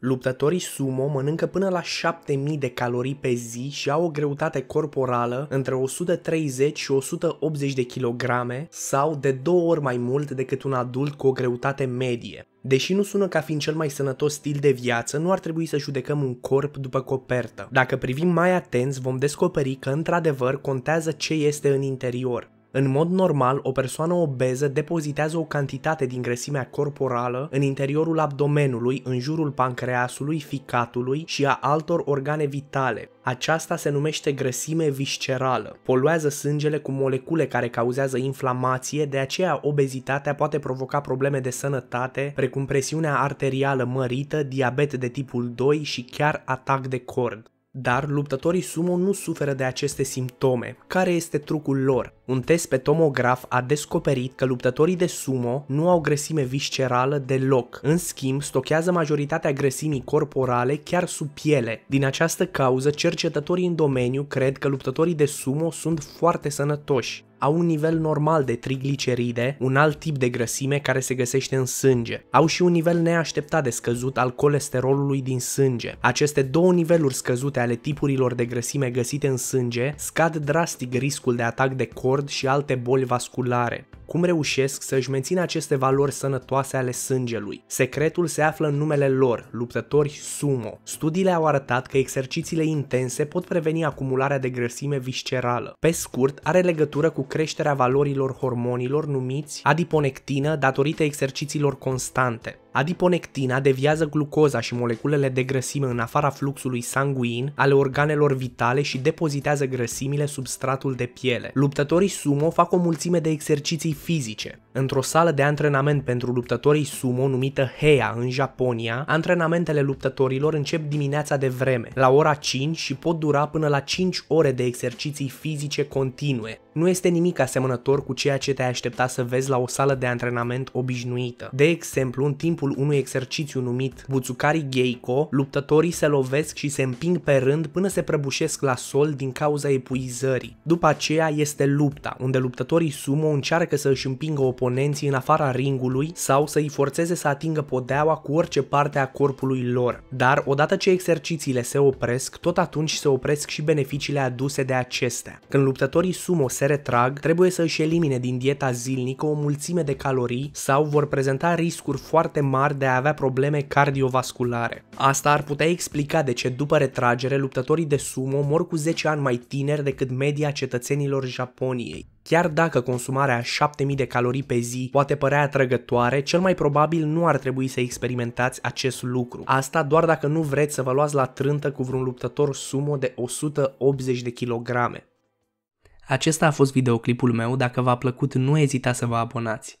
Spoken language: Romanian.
Luptătorii sumo mănâncă până la 7000 de calorii pe zi și au o greutate corporală între 130 și 180 de kilograme sau de două ori mai mult decât un adult cu o greutate medie. Deși nu sună ca fiind cel mai sănătos stil de viață, nu ar trebui să judecăm un corp după copertă. Dacă privim mai atenți, vom descoperi că într-adevăr contează ce este în interior. În mod normal, o persoană obeză depozitează o cantitate din grăsimea corporală în interiorul abdomenului, în jurul pancreasului, ficatului și a altor organe vitale. Aceasta se numește grăsime viscerală. Poluează sângele cu molecule care cauzează inflamație, de aceea obezitatea poate provoca probleme de sănătate, precum presiunea arterială mărită, diabet de tipul 2 și chiar atac de cord. Dar luptătorii sumo nu suferă de aceste simptome. Care este trucul lor? Un test pe tomograf a descoperit că luptătorii de sumo nu au grăsime viscerală deloc. În schimb, stochează majoritatea grăsimii corporale chiar sub piele. Din această cauză, cercetătorii în domeniu cred că luptătorii de sumo sunt foarte sănătoși au un nivel normal de trigliceride, un alt tip de grăsime care se găsește în sânge. Au și un nivel neașteptat de scăzut al colesterolului din sânge. Aceste două niveluri scăzute ale tipurilor de grăsime găsite în sânge scad drastic riscul de atac de cord și alte boli vasculare. Cum reușesc să și mențină aceste valori sănătoase ale sângelui? Secretul se află în numele lor, luptători sumo. Studiile au arătat că exercițiile intense pot preveni acumularea de grăsime viscerală. Pe scurt, are legătură cu creșterea valorilor hormonilor numiți adiponectină datorită exercițiilor constante. Adiponectina deviază glucoza și moleculele de grăsime în afara fluxului sanguin ale organelor vitale și depozitează grăsimile sub stratul de piele. Luptătorii sumo fac o mulțime de exerciții fizice. Într-o sală de antrenament pentru luptătorii sumo numită Heia în Japonia, antrenamentele luptătorilor încep dimineața de vreme, la ora 5 și pot dura până la 5 ore de exerciții fizice continue. Nu este nimic asemănător cu ceea ce te-ai aștepta să vezi la o sală de antrenament obișnuită. De exemplu, în timpul timpul unui exercițiu numit Buțucari Geiko, luptătorii se lovesc și se împing pe rând până se prăbușesc la sol din cauza epuizării. După aceea este lupta, unde luptătorii sumo încearcă să își împingă oponenții în afara ringului sau să îi forțeze să atingă podeaua cu orice parte a corpului lor. Dar odată ce exercițiile se opresc, tot atunci se opresc și beneficiile aduse de acestea. Când luptătorii sumo se retrag, trebuie să își elimine din dieta zilnică o mulțime de calorii sau vor prezenta riscuri foarte mari de a avea probleme cardiovasculare. Asta ar putea explica de ce după retragere luptătorii de sumo mor cu 10 ani mai tineri decât media cetățenilor Japoniei. Chiar dacă consumarea a 7000 de calorii pe zi poate părea atrăgătoare, cel mai probabil nu ar trebui să experimentați acest lucru. Asta doar dacă nu vreți să vă luați la trântă cu vreun luptător sumo de 180 de kilograme. Acesta a fost videoclipul meu, dacă v-a plăcut nu ezita să vă abonați.